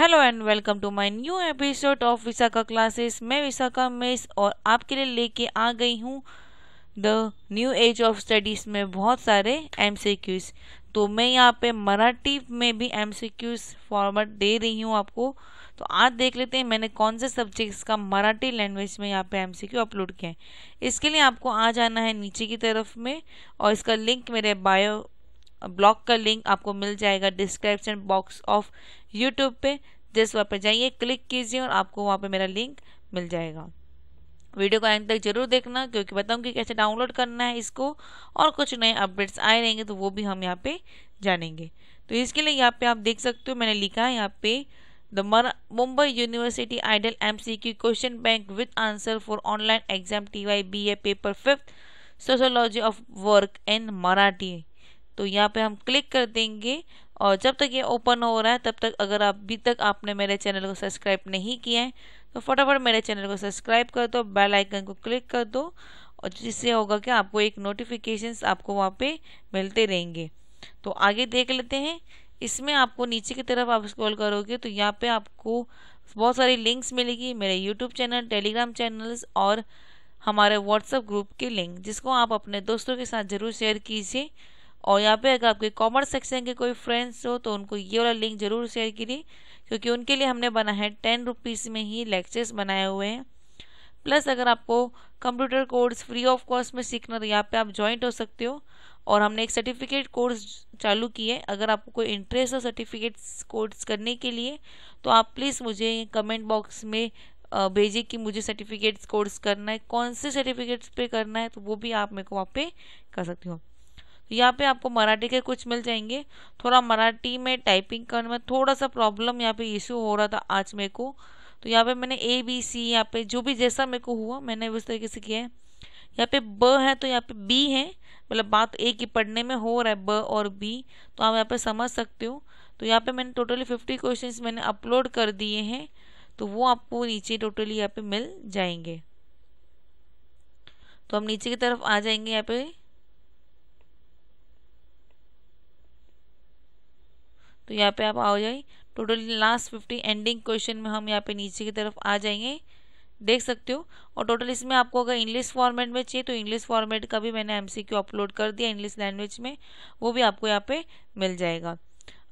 hello and welcome to my new episode of Vishakha classes मैं Vishakha miss और आपके लिए लेके आ गई हूँ the new age of studies में बहुत सारे एम तो मैं यहाँ पे मराठी में भी एम फॉर्मेट दे रही हूँ आपको तो आज देख लेते हैं मैंने कौन से सब्जेक्ट्स का मराठी लैंग्वेज में यहाँ पे एम अपलोड किया है इसके लिए आपको आ जाना है नीचे की तरफ में और इसका लिंक मेरे बायो ब्लॉग का लिंक आपको मिल जाएगा डिस्क्रिप्शन बॉक्स ऑफ यूट्यूब पे जिस वहाँ पर जाइए क्लिक कीजिए और आपको वहाँ पे मेरा लिंक मिल जाएगा वीडियो को एंड तक जरूर देखना क्योंकि बताऊंगी कैसे डाउनलोड करना है इसको और कुछ नए अपडेट्स आए रहेंगे तो वो भी हम यहाँ पे जानेंगे तो इसके लिए यहाँ पे आप देख सकते हो मैंने लिखा है यहाँ पे the Mumbai university IDOL MCQ question bank with answer for online exam T Y B A paper fifth sociology of work in Marathi तो यहाँ पे हम क्लिक कर देंगे और जब तक ये ओपन हो रहा है तब तक अगर आप अभी तक आपने मेरे चैनल को सब्सक्राइब नहीं किया है तो फटाफट मेरे चैनल को सब्सक्राइब कर दो बेल आइकन को क्लिक कर दो और जिससे होगा कि आपको एक नोटिफिकेशन आपको वहाँ पे मिलते रहेंगे तो आगे देख लेते हैं इसमें आपको नीचे की तरफ आप स्क्रॉल करोगे तो यहाँ पे आपको बहुत सारी लिंक्स मिलेगी मेरे यूट्यूब चैनल टेलीग्राम चैनल्स और हमारे व्हाट्सएप ग्रुप के लिंक जिसको आप अपने दोस्तों के साथ ज़रूर शेयर कीजिए और यहाँ पे अगर आपके कॉमर्स सेक्शन के कोई फ्रेंड्स हो तो उनको ये वाला लिंक ज़रूर शेयर करिए क्योंकि उनके लिए हमने बना है टेन रुपीज़ में ही लेक्चर्स बनाए हुए हैं प्लस अगर आपको computer course free of cost में सीखना तो यहाँ पे आप ज्वाइंट हो सकते हो और हमने एक सर्टिफिकेट कोर्स चालू किए अगर आपको कोई इंटरेस्ट हो सर्टिफिकेट कोर्स करने के लिए तो आप प्लीज़ मुझे कमेंट बॉक्स में भेजिए कि मुझे सर्टिफिकेट्स कोर्स करना है कौन से सर्टिफिकेट्स पे करना है तो वो भी आप मेरे को वहाँ पे कर सकती हो यहाँ पे आपको मराठी के कुछ मिल जाएंगे थोड़ा मराठी में टाइपिंग करने में थोड़ा सा प्रॉब्लम यहाँ पे इश्यू हो रहा था आज मेरे को तो यहाँ पे मैंने ए बी सी यहाँ पे जो भी जैसा मेरे को हुआ मैंने उस तरीके से किया है यहाँ पे ब है तो यहाँ पे बी है मतलब बात ए की पढ़ने में हो रहा है ब और बी तो आप यहाँ पे समझ सकते हो तो यहाँ पे मैंने टोटली फिफ्टी क्वेश्चन मैंने अपलोड कर दिए हैं तो वो आपको नीचे टोटली यहाँ पे मिल जाएंगे तो हम नीचे की तरफ आ जाएंगे यहाँ पे तो यहाँ पे आप आ जाए total last fifty ending question में हम यहाँ पे नीचे की तरफ आ जाएंगे देख सकते हो और टोटल इसमें आपको अगर इंग्लिश फॉर्मेट में चाहिए तो इंग्लिश फॉर्मेट का भी मैंने एमसीक्यू अपलोड कर दिया इंग्लिश लैंग्वेज में वो भी आपको यहाँ पे मिल जाएगा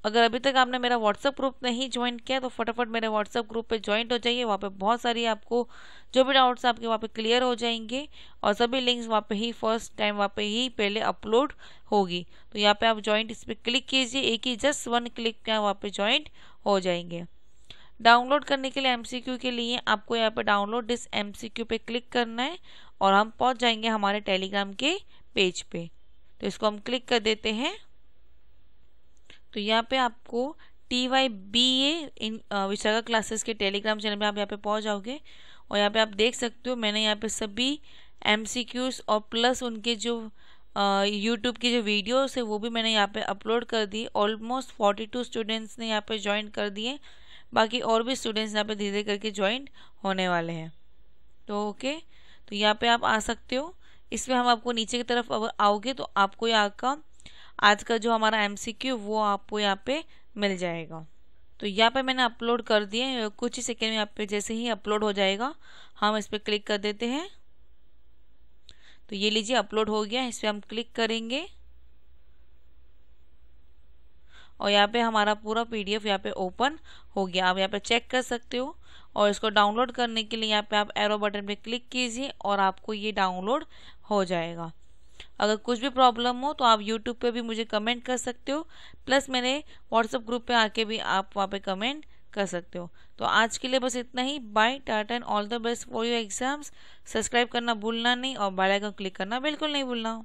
अगर अभी तक आपने मेरा व्हाट्सअप ग्रुप नहीं ज्वाइन किया तो फटाफट मेरे व्हाट्सअप ग्रुप पे ज्वाइंट हो जाइए वहाँ पे बहुत सारी आपको जो भी डाउट्स आपके वहाँ पे क्लियर हो जाएंगे और सभी लिंक्स वहाँ पे ही फर्स्ट टाइम वहाँ पे ही पहले अपलोड होगी तो यहाँ पे आप ज्वाइंट इस पर क्लिक कीजिए एक ही जस्ट वन क्लिक का वहाँ पर ज्वाइंट हो जाएंगे डाउनलोड करने के लिए एम के लिए आपको यहाँ पर डाउनलोड डिस एम पे क्लिक करना है और हम पहुँच जाएंगे हमारे टेलीग्राम के पेज पर तो इसको हम क्लिक कर देते हैं तो यहाँ पे आपको T Y B A in Vishakha classes के टेलीग्राम चैनल पे आप यहाँ पे पहुँच जाओगे और यहाँ पे आप देख सकते हो मैंने यहाँ पे सभी एम और प्लस उनके जो यूट्यूब की जो वीडियोस है वो भी मैंने यहाँ पे अपलोड कर दी ऑलमोस्ट फोर्टी टू स्टूडेंट्स ने यहाँ पे ज्वाइन कर दिए बाकी और भी स्टूडेंट्स यहाँ पे धीरे धीरे करके ज्वाइन होने वाले हैं तो ओके तो यहाँ पे आप आ सकते हो इसमें हम आपको नीचे की तरफ अगर आओगे तो आपको यहाँ का आज का जो हमारा एम वो आपको यहाँ पे मिल जाएगा तो यहाँ पे मैंने अपलोड कर दिए कुछ ही सेकेंड में यहाँ पे जैसे ही अपलोड हो जाएगा हम इस पर क्लिक कर देते हैं तो ये लीजिए अपलोड हो गया इस पर हम क्लिक करेंगे और यहाँ पे हमारा पूरा पीडीएफ यहाँ पे ओपन हो गया आप यहाँ पे चेक कर सकते हो और इसको डाउनलोड करने के लिए यहाँ पे आप एरो बटन पे क्लिक कीजिए और आपको ये डाउनलोड हो जाएगा अगर कुछ भी प्रॉब्लम हो तो आप यूट्यूब पे भी मुझे कमेंट कर सकते हो प्लस मेरे व्हाट्सएप ग्रुप पे आके भी आप वहाँ पे कमेंट कर सकते हो तो आज के लिए बस इतना ही bye tata and all the best for your exams subscribe करना भूलना नहीं और बेल आइकन क्लिक करना बिल्कुल नहीं भूलना